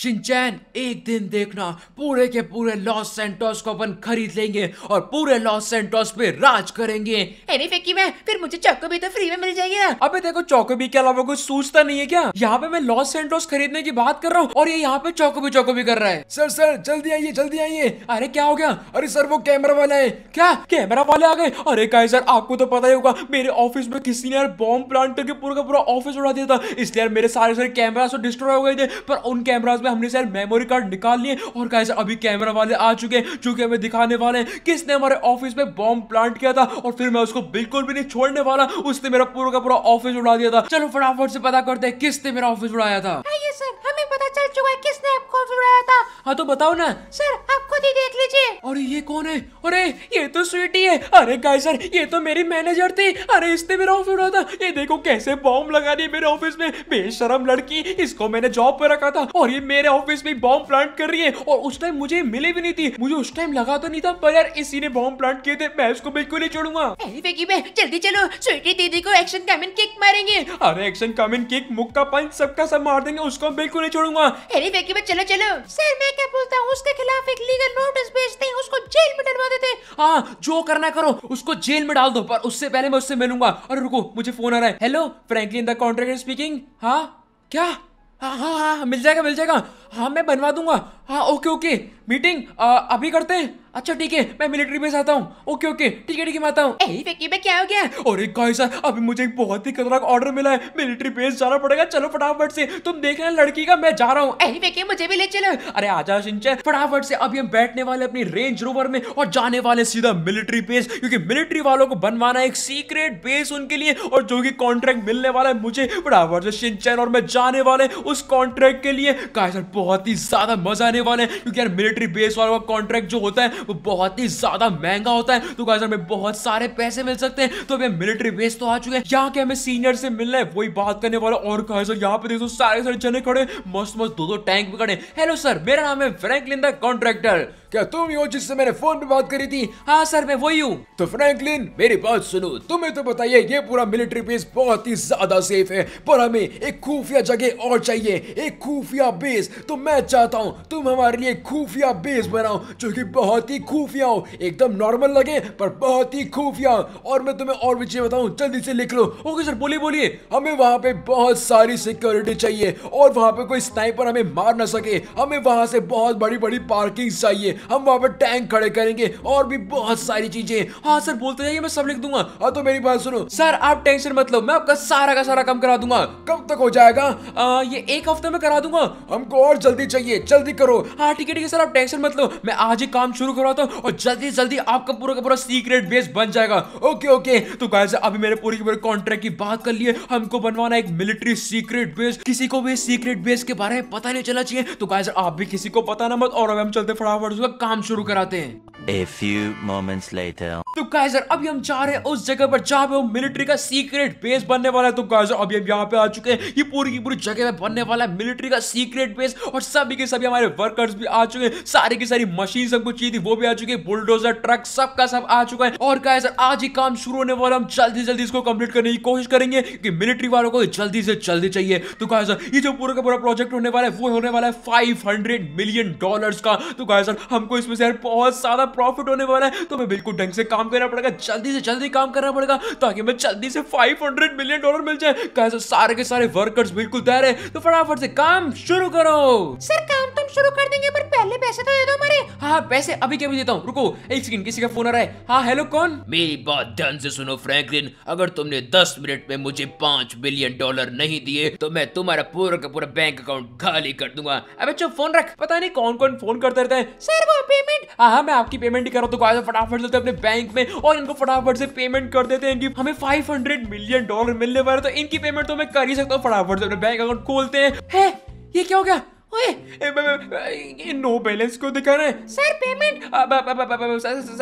Shinchan एक दिन देखना पूरे के पूरे लॉस सेंटोस को अपन खरीद लेंगे और पूरे लॉस सेंटोस पे राज करेंगे अरे मैं फिर मुझे भी तो फ्री में मिल जाएगी ना अबे देखो भी के अलावा कुछ सोचता नहीं है क्या यहाँ पे मैं लॉस सेंटोस खरीदने की बात कर रहा हूँ और ये यहाँ पे चौको भी चौको भी कर रहा है सर सर जल्दी आइए जल्दी आइए अरे क्या हो गया अरे सर वो कैमरा वाला है क्या कैमरा वाले आ गए अरे का सर आपको तो पता ही होगा मेरे ऑफिस में किसी ने यार बॉम्ब प्लांट करके पूरा का पूरा ऑफिस उड़ा दिया था इसलिए मेरे सारे सारे कैमरा डिस्ट्रॉय तो हो गए थे पर उन कैमराज में हमने सर मेमोरी कार्ड निकाल लिए और कहा अभी कैमरा वाले आ चुके हैं जो कि हमें दिखाने वाले हैं किसने हमारे ऑफिस में बॉम्ब प्लांट किया था और फिर मैं उसको बिल्कुल भी नहीं छोड़ने वाला उसने मेरा पूरा का पूरा ऑफिस उड़ा दिया था चलो फटाफट से पता करते हैं किसने मेरा ऑफिस उड़ाया था हमें पता चल चुका है किसने आपको उड़ाया था हाँ तो बताओ ना सर आप खुद ही और ये कौन है अरे ये तो स्वीटी है अरे गाय सर ये तो मेरी मैनेजर थी अरे इसने मेरा ऑफिस उड़ा था ये देखो कैसे बॉम्ब लगा दी मेरे ऑफिस में बेशरम लड़की इसको मैंने जॉब पर रखा था और ये मेरे ऑफिस में बॉम्ब प्लांट कर रही है और उस टाइम मुझे मिले भी नहीं थी मुझे उस टाइम लगा तो नहीं था पर यार इसी ने बॉम्ब प्लांट किए थे मैं इसको बिल्कुल नहीं छोड़ूंगा जल्दी चलो स्वीटी दीदी को एक्शन कमिन किक मारेंगे अरे एक्शन कमिन किक मुक्का पंच सबका सब मार देंगे उसको बिल्कुल नहीं छोड़ूंगा चलो चलो सर मैं क्या बोलता हूँ उसके खिलाफ एक लीगल नोटिस भेजते हैं उसको जेल में डलवा देते हाँ जो करना करो उसको जेल में डाल दो पर उससे पहले मैं उससे मिलूंगा अरे रुको मुझे फोन आ रहा है hello Franklin the contractor speaking हाँ क्या हाँ हाँ हाँ मिल जाएगा मिल जाएगा हाँ मैं बनवा दूंगा हाँ ओके ओके मीटिंग आ, अभी करते हैं अच्छा ठीक है मैं मिलिट्री बेस आता हूँ ओके ओके ठीक है ठीक है मैं आता हूँ क्या हो गया अरे सर अभी मुझे एक बहुत ही खतरनाक ऑर्डर मिला है मिलिट्री बेस जाना पड़ेगा चलो फटाफट से तुम देख रहे लड़की का मैं जा रहा हूँ मुझे भी ले चलो अरे आजा सिंह फटाफट से अभी हम बैठने वाले अपनी रेंज रोवर में और जाने वाले सीधा मिलिट्री बेस क्योंकि मिलिट्री वालों को बनवाना एक सीक्रेट बेस उनके लिए और जो की कॉन्ट्रैक्ट मिलने वाला है मुझे फटाफट से सिंचन और मैं जाने वाले उस कॉन्ट्रैक्ट के लिए सर बहुत ही ज़्यादा मज़ा आने वाला है क्योंकि यार मिलिट्री बेस वाला कॉन्ट्रैक्ट जो होता है वो बहुत ही ज़्यादा महंगा होता है तो गाइस हमें बहुत सारे पैसे मिल सकते हैं तो अभी मिलिट्री बेस तो आ चुके हैं यहाँ के हमें सीनियर से मिलना है वही बात करने वाला और गाइस यहाँ पे देखो सारे सारे जने खड़े मस्त मस्त दो दो टैंक भी खड़े हेलो सर मेरा नाम है फ्रैंकलिन द कॉन्ट्रैक्टर क्या तुम ही हो जिससे मैंने फोन पे बात करी थी हाँ सर मैं वही हूँ तो फ्रैंकलिन मेरी बात सुनो तुम्हें तो बताइए ये पूरा मिलिट्री बेस बहुत ही ज्यादा सेफ है पर हमें एक खुफिया जगह और चाहिए एक खुफिया बेस तो तो मैं चाहता हूँ तुम हमारे लिए खुफिया बेस बनाओ जो कि बहुत ही खुफिया हो एकदम नॉर्मल लगे पर बहुत ही खुफिया और मैं तुम्हें और भी चीजें बताऊँ जल्दी से लिख लो ओके सर बोलिए बोलिए हमें वहाँ पे बहुत सारी सिक्योरिटी चाहिए और वहाँ पे कोई स्नाइपर हमें मार ना सके हमें वहाँ से बहुत बड़ी बड़ी पार्किंग चाहिए हम वहाँ पर टैंक खड़े करेंगे और भी बहुत सारी चीजें हाँ सर बोलते जाइए मैं सब लिख दूंगा और हाँ, तो मेरी बात सुनो सर आप टेंशन मत लो मैं आपका सारा का सारा काम करा दूंगा कब तक हो जाएगा आ, ये एक हफ्ते में करा दूंगा हमको और जल्दी चाहिए जल्दी करो हाँ ठीक है ठीक है सर आप टेंशन मत लो मैं आज ही काम शुरू करवाता हूँ और जल्दी जल्दी आपका पूरा का पूरा सीक्रेट बेस बन जाएगा ओके ओके तो गाइस अभी मेरे पूरी की कॉन्ट्रैक्ट की बात कर लिए हमको बनवाना एक मिलिट्री सीक्रेट बेस किसी को भी सीक्रेट बेस के बारे में पता नहीं चलना चाहिए तो गाइस आप भी किसी को पता ना मत और अब हम चलते फटाफट उसका काम शुरू कराते हैं A few moments later. तो गाइजर अभी हम जा रहे हैं उस जगह पर जहाँ पे वो मिलिट्री का सीक्रेट बेस बनने वाला है तो गाइजर अभी हम यहाँ पे आ चुके हैं ये पूरी की पूरी जगह पे बनने वाला है मिलिट्री का सीक्रेट बेस और सभी के सभी हमारे वर्कर्स भी आ चुके हैं सारी की सारी मशीन सब कुछ थी वो भी आ चुकी है बुलडोजर ट्रक सब का सब आ चुका है और गाइस यार आज ही काम शुरू होने वाला हम जल्दी जल्दी इसको कम्प्लीट करने की कोशिश करेंगे क्योंकि मिलिट्री वालों को जल्दी से जल्दी चाहिए तो गाइस यार ये जो पूरा का पूरा प्रोजेक्ट होने वाला है वो होने वाला है फाइव मिलियन डॉलर का तो गाइस यार हमको इसमें से बहुत ज्यादा प्रॉफिट होने वाला है तो मैं बिल्कुल ढंग से काम करना पड़ेगा जल्दी से जल्दी काम करना पड़ेगा ताकि मैं जल्दी से फाइव हंड्रेड मिलियन डॉलर मिल जाए कैसे सारे के सारे वर्कर्स बिल्कुल तैयार है तो फटाफट से काम शुरू करो सर काम तो हम शुरू कर देंगे पर पहले पैसे तो दे दो हमारे हाँ पैसे अभी क्या देता हूँ रुको एक सेकंड किसी का फोन आ रहा है हाँ हेलो कौन मेरी बात ध्यान से सुनो फ्रैंकलिन अगर तुमने दस मिनट में मुझे पांच बिलियन डॉलर नहीं दिए तो मैं तुम्हारा पूरा का पूरा बैंक अकाउंट खाली कर दूंगा अब अच्छा फोन रख पता नहीं कौन कौन फोन करते रहते हैं सर वो पेमेंट हाँ, हाँ मैं आपकी पेमेंट ही कर रहा हूँ तो फटाफट चलते अपने बैंक में और इनको फटाफट से पेमेंट कर देते हैं इनकी हमें फाइव हंड्रेड मिलियन डॉलर मिलने वाले तो इनकी पेमेंट तो मैं कर ही सकता हूँ फटाफट से अपने बैंक अकाउंट खोलते हैं ये क्या हो गया नो बैलेंस को दिखा रहे सर पेमेंट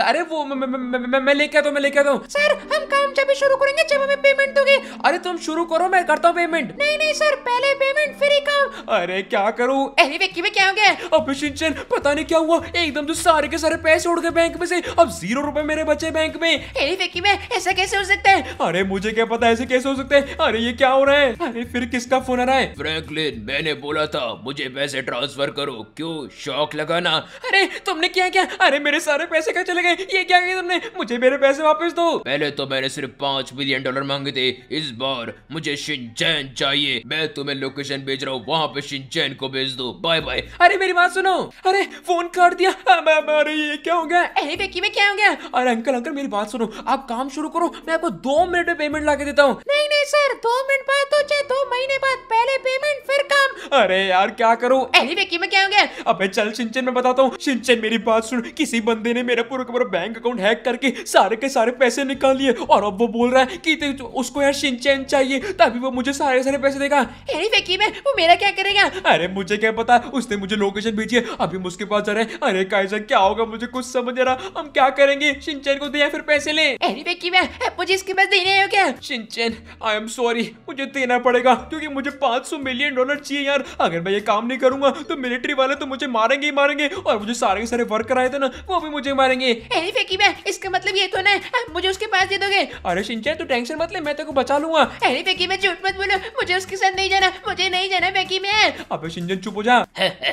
अरे वो मैं लेके आता मैं लेके आता हूँ सर हम काम जब शुरू करेंगे जब हमें पेमेंट दोगे अरे तुम शुरू करो मैं करता हूँ पेमेंट नहीं नहीं सर पहले पेमेंट फिर ही काम अरे क्या करूँ अरे में क्या हो गया अब शिंचन पता नहीं क्या हुआ एकदम तो सारे के सारे पैसे उड़ गए बैंक में से अब जीरो रुपए मेरे बचे बैंक में अरे विक्की में ऐसा कैसे हो सकता है अरे मुझे क्या पता ऐसे कैसे हो सकते हैं अरे ये क्या हो रहा है अरे फिर किसका फोन आ रहा है फ्रैंकलिन मैंने बोला था मुझे पैसे ट्रांसफर करो क्यों शौक लगाना अरे तुमने क्या क्या अरे मेरे सारे पैसे कहा चले गए ये क्या किया तुमने मुझे मेरे पैसे वापस दो पहले तो मैंने सिर्फ पांच बिलियन डॉलर मांगे थे इस बार मुझे शिंचैन चाहिए मैं तुम्हें लोकेशन भेज रहा हूँ वहाँ पे शिंचैन को भेज दो बाय बाय अरे मेरी बात सुनो अरे फोन काट दिया अरे ये क्या हो गया अरे बेकी में क्या हो गया अरे अंकल अंकल मेरी बात सुनो आप काम शुरू करो मैं आपको दो मिनट में पेमेंट ला के देता हूँ नहीं नहीं सर दो मिनट बाद तो चाहे दो महीने बाद पहले पेमेंट फिर काम अरे यार क्या कर करो अरे विक्की में क्या हो अबे चल शिनचैन मैं बताता हूँ शिनचैन मेरी बात सुन किसी बंदे ने मेरा पूरा पूरा बैंक अकाउंट हैक करके सारे के सारे पैसे निकाल लिए और अब वो बोल रहा है कि उसको यार शिनचैन चाहिए तभी वो मुझे सारे सारे पैसे देगा अरे विक्की में वो मेरा क्या करेगा अरे मुझे क्या पता उसने मुझे लोकेशन भेजी है अभी उसके पास जा रहे हैं अरे कायजा क्या होगा मुझे कुछ समझ आ रहा हम क्या करेंगे शिनचैन को दे फिर पैसे ले अरे विक्की में मुझे इसके पास देने हो क्या शिनचैन आई एम सॉरी मुझे देना पड़ेगा क्योंकि मुझे 500 मिलियन डॉलर चाहिए यार अगर मैं ये काम नहीं नहीं करूंगा तो मिलिट्री वाले तो मुझे मारेंगे ही मारेंगे और मुझे सारे के सारे वर्कर आए थे ना वो भी मुझे मारेंगे फेंकी मैं इसका मतलब ये तो ना मुझे उसके पास दे दोगे अरे शिंचन तू टेंशन मत ले मैं तेरे को बचा लूंगा फेकी मैं झूठ मत बोलो मुझे उसके साथ नहीं जाना मुझे नहीं जाना फेकी मैं अबे सिंचन चुप हो जा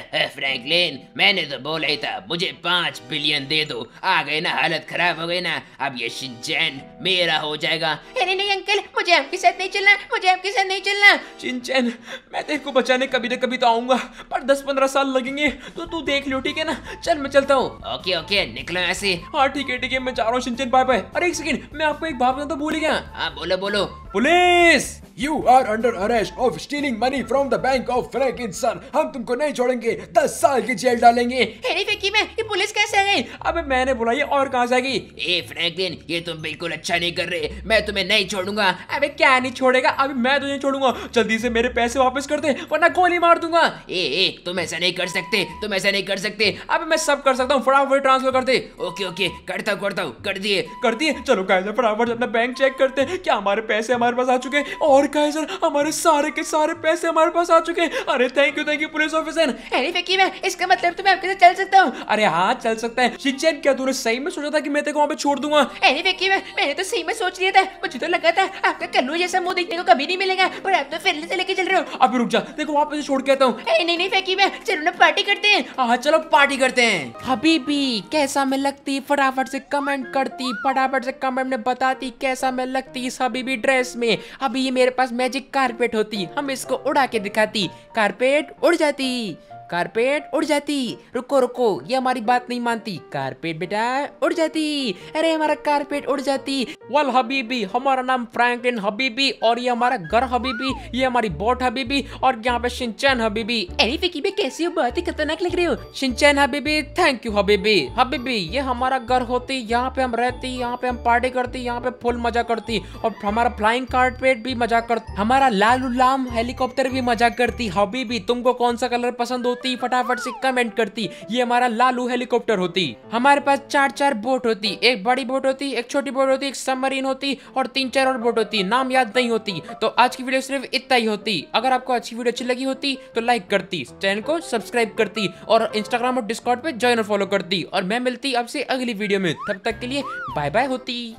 फ्रैंकलिन मैंने तो बोला ही था मुझे पांच बिलियन दे दो आ गए ना हालत खराब हो गई ना अब ये शिनचैन मेरा हो जाएगा अरे नहीं अंकल मुझे आपके साथ नहीं चलना मुझे आपके साथ नहीं चलना शिनचैन मैं तेरे को बचाने कभी ना कभी तो आऊंगा पर दस पंद्रह साल लगेंगे तो तू देख लो ठीक है ना चल मैं चलता हूँ ओके ओके निकलो ऐसे हाँ ठीक है ठीक है मैं जा रहा हूँ शिनचैन बाय बाय अरे एक सेकंड मैं आपको एक बात तो भूल गया हाँ बोलो बोलो police you are under arrest of stealing money from the bank of Frank son हम तुमको नहीं छोड़ेंगे दस साल की जेल डालेंगे फेंकी में ये पुलिस कैसे गई अब मैंने बोला ये और कहा जाएगी ए फ्रैंकलिन ये तुम बिल्कुल अच्छा नहीं कर रहे मैं तुम्हें नहीं छोड़ूंगा अबे क्या नहीं छोड़ेगा अभी मैं तुझे तो छोड़ूंगा जल्दी से मेरे पैसे वापस कर दे वरना गोली मार दूंगा ए ए तुम ऐसा नहीं कर सकते तुम ऐसा नहीं कर सकते अब मैं सब कर सकता हूँ फटाफट ट्रांसफर कर दे ओके ओके करता हूँ करता हूँ कर दिए कर दिए चलो गाइस फटाफट अपना बैंक चेक करते हैं क्या हमारे पैसे हमारे पास आ चुके और और गाइस हमारे सारे के सारे पैसे हमारे पास आ चुके हैं अरे thank you thank you police officer अरे फकीर मैं इसका मतलब तो मैं आपके साथ चल सकता हूँ अरे हाँ चल सकता है शिचेन क्या तूने सही में सोचा था कि मैं तेरे को वहाँ पे छोड़ दूंगा अरे मैं मैंने तो सही में सोच लिया था मुझे तो लगा था आपका कल्लू जैसा मुंह देखने को कभी नहीं मिलेगा पर आप तो फिर से लेके चल रहे हो अभी रुक जा देखो वहाँ पे छोड़ के आता हूँ नहीं नहीं फकीर मैं चलो ना पार्टी करते हैं हाँ, हाँ चलो पार्टी करते हैं भी कैसा मैं लगती फटाफट से कमेंट करती फटाफट से कमेंट में बताती कैसा मैं लगती इस भी ड्रेस में अभी ये मेरे पास मैजिक कारपेट होती हम इसको उड़ा के दिखाती कारपेट उड़ जाती कारपेट उड़ जाती रुको रुको ये हमारी बात नहीं मानती कारपेट बेटा उड़ जाती अरे हमारा कारपेट उड़ जाती वल हबीबी हमारा नाम फ्रैंकलिन हबीबी और ये हमारा घर हबीबी ये हमारी बोट हबीबी और यहाँ पे सिंचन हबीबी एनी भी कैसी हो बहुत ही खतरनाक लग रही हो सिंचन हबीबी थैंक यू हबीबी हबीबी ये हमारा घर होती यहाँ पे हम रहती यहाँ पे हम पार्टी करती यहाँ पे फुल मजा करती और हमारा फ्लाइंग कारपेट भी मजा करती हमारा लाल उलाम हेलीकॉप्टर भी मजा करती हबीबी तुमको कौन सा कलर पसंद हो होती फटाफट से कमेंट करती ये हमारा लालू हेलीकॉप्टर होती हमारे पास चार चार बोट होती एक बड़ी बोट होती एक छोटी बोट होती एक सबमरीन होती और तीन चार और बोट होती नाम याद नहीं होती तो आज की वीडियो सिर्फ इतना ही होती अगर आपको अच्छी वीडियो अच्छी लगी होती तो लाइक करती चैनल को सब्सक्राइब करती और इंस्टाग्राम और डिस्कॉर्ड पे ज्वाइन और फॉलो करती और मैं मिलती आपसे अगली वीडियो में तब तक के लिए बाय बाय होती